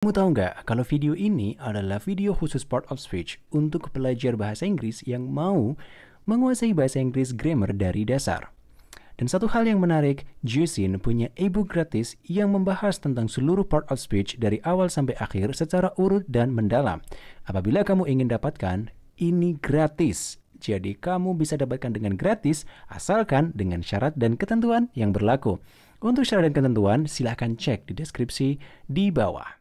Kamu tahu nggak kalau video ini adalah video khusus part of speech untuk pelajar bahasa Inggris yang mau menguasai bahasa Inggris grammar dari dasar. Dan satu hal yang menarik, Jusin punya e gratis yang membahas tentang seluruh part of speech dari awal sampai akhir secara urut dan mendalam. Apabila kamu ingin dapatkan, ini gratis. Jadi kamu bisa dapatkan dengan gratis asalkan dengan syarat dan ketentuan yang berlaku. Untuk syarat dan ketentuan, silahkan cek di deskripsi di bawah.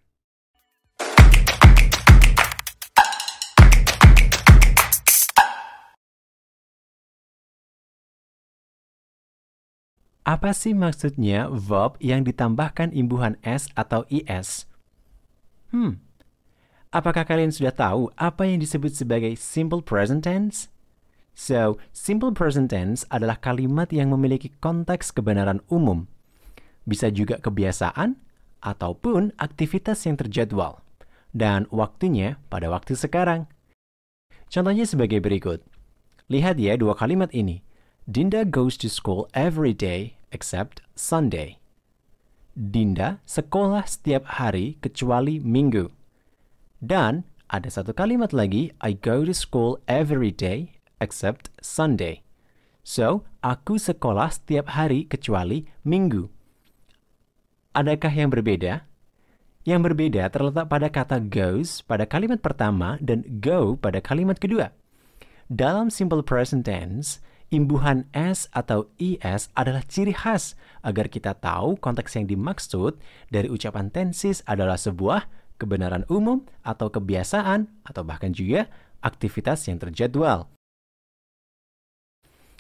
Apa sih maksudnya verb yang ditambahkan imbuhan S atau IS? Hmm, apakah kalian sudah tahu apa yang disebut sebagai simple present tense? So, simple present tense adalah kalimat yang memiliki konteks kebenaran umum. Bisa juga kebiasaan ataupun aktivitas yang terjadwal. Dan waktunya pada waktu sekarang. Contohnya sebagai berikut. Lihat ya dua kalimat ini. Dinda goes to school every day except Sunday. Dinda sekolah setiap hari kecuali minggu. Dan ada satu kalimat lagi, I go to school every day except Sunday. So, aku sekolah setiap hari kecuali minggu. Adakah yang berbeda? Yang berbeda terletak pada kata goes pada kalimat pertama dan go pada kalimat kedua. Dalam simple present tense, Imbuhan S atau IS adalah ciri khas agar kita tahu konteks yang dimaksud dari ucapan tensis adalah sebuah kebenaran umum atau kebiasaan atau bahkan juga aktivitas yang terjadwal.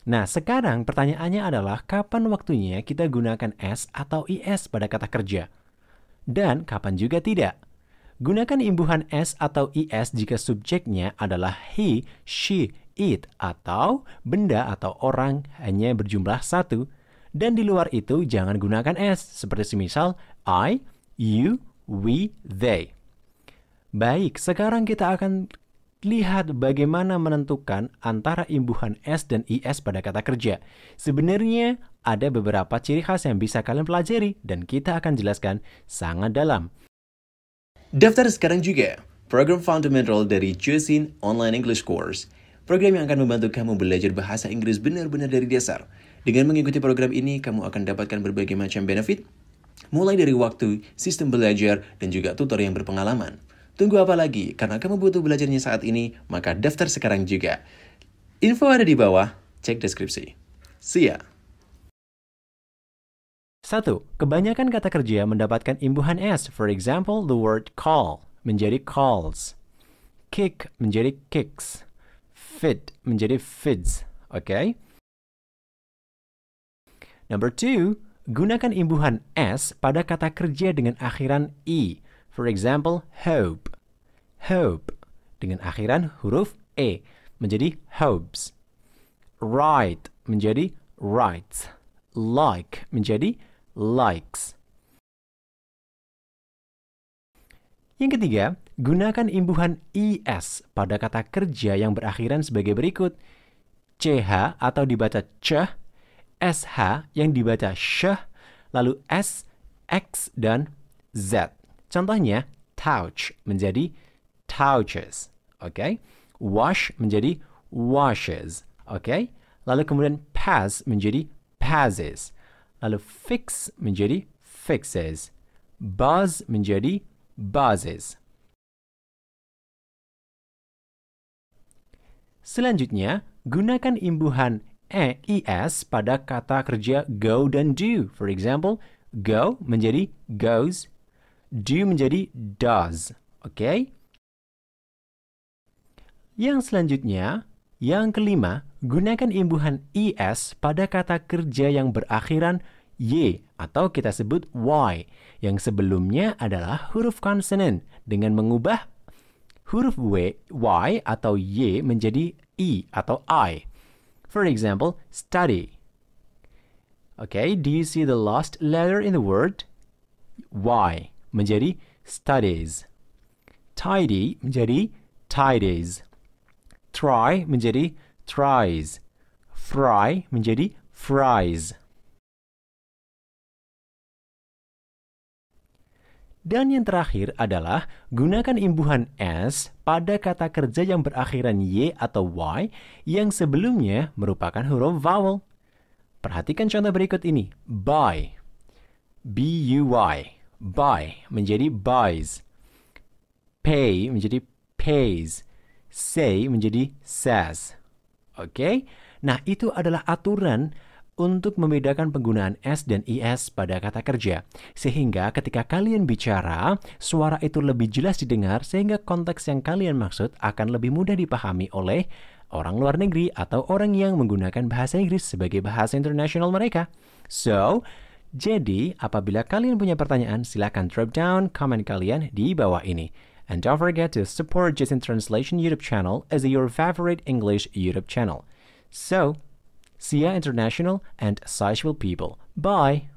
Nah, sekarang pertanyaannya adalah kapan waktunya kita gunakan S atau IS pada kata kerja? Dan kapan juga tidak? Gunakan imbuhan S atau IS jika subjeknya adalah he, she, it atau benda atau orang hanya berjumlah satu. Dan di luar itu jangan gunakan s, seperti semisal I, you, we, they. Baik, sekarang kita akan lihat bagaimana menentukan antara imbuhan S dan IS pada kata kerja. Sebenarnya ada beberapa ciri khas yang bisa kalian pelajari dan kita akan jelaskan sangat dalam. Daftar sekarang juga program fundamental dari Jusin Online English Course Program yang akan membantu kamu belajar bahasa Inggris benar-benar dari dasar. Dengan mengikuti program ini, kamu akan dapatkan berbagai macam benefit, mulai dari waktu, sistem belajar, dan juga tutor yang berpengalaman. Tunggu apa lagi? Karena kamu butuh belajarnya saat ini, maka daftar sekarang juga. Info ada di bawah, cek deskripsi. See ya! 1. Kebanyakan kata kerja mendapatkan imbuhan S, for example, the word call menjadi calls. Kick menjadi kicks. Fit menjadi fits, Oke. Okay? Number two, gunakan imbuhan s pada kata kerja dengan akhiran i. For example, hope. Hope dengan akhiran huruf e menjadi hopes. Right menjadi rights. Like menjadi likes. Yang ketiga, Gunakan imbuhan es pada kata kerja yang berakhiran sebagai berikut. CH atau dibaca CH, SH yang dibaca SH, lalu S, X, dan Z. Contohnya, touch menjadi touches, oke? Okay? Wash menjadi washes, oke? Okay? Lalu kemudian pass menjadi passes. Lalu fix menjadi fixes. Buzz menjadi buzzes. Selanjutnya, gunakan imbuhan e es pada kata kerja go dan do. For example, go menjadi goes, do menjadi does. Oke? Okay? Yang selanjutnya, yang kelima, gunakan imbuhan es pada kata kerja yang berakhiran y atau kita sebut y yang sebelumnya adalah huruf konsonan dengan mengubah huruf W, Y atau Y menjadi I atau I. For example, study. Okay, do you see the last letter in the word? Y menjadi studies. Tidy menjadi tidies. Try menjadi tries. Fry menjadi fries. Dan yang terakhir adalah gunakan imbuhan S pada kata kerja yang berakhiran Y atau Y yang sebelumnya merupakan huruf vowel. Perhatikan contoh berikut ini. Buy. B-U-Y. Buy menjadi buys. Pay menjadi pays. Say menjadi says. Oke? Okay? Nah, itu adalah aturan untuk membedakan penggunaan S dan IS pada kata kerja. Sehingga ketika kalian bicara, suara itu lebih jelas didengar sehingga konteks yang kalian maksud akan lebih mudah dipahami oleh orang luar negeri atau orang yang menggunakan bahasa Inggris sebagai bahasa internasional mereka. So, jadi apabila kalian punya pertanyaan, silakan drop down komen kalian di bawah ini. And don't forget to support Jason Translation YouTube channel as your favorite English YouTube channel. So, SIA International and Sizewell people. Bye!